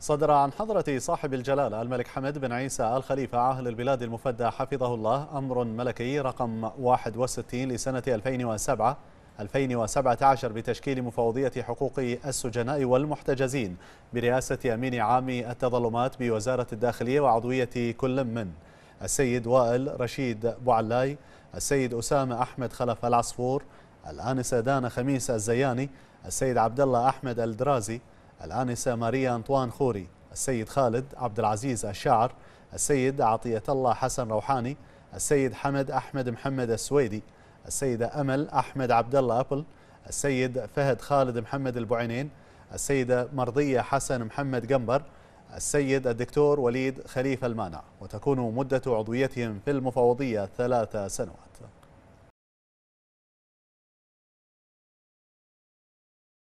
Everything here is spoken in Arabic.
صدر عن حضرة صاحب الجلالة الملك حمد بن عيسى الخليفة عاهل البلاد المفدى حفظه الله أمر ملكي رقم 61 لسنة 2007 2017 بتشكيل مفوضية حقوق السجناء والمحتجزين برئاسة أمين عام التظلمات بوزارة الداخلية وعضوية كل من السيد وائل رشيد بوعلاي السيد أسامة أحمد خلف العصفور الآنسة دانا خميس الزياني السيد عبد الله أحمد الدرازي الآنسة ماريا أنطوان خوري السيد خالد عبد العزيز الشاعر السيد عطية الله حسن روحاني السيد حمد أحمد محمد السويدي السيدة أمل أحمد عبد الله أبل السيد فهد خالد محمد البعينين السيدة مرضية حسن محمد قنبر السيد الدكتور وليد خليفة المانع وتكون مدة عضويتهم في المفوضية ثلاث سنوات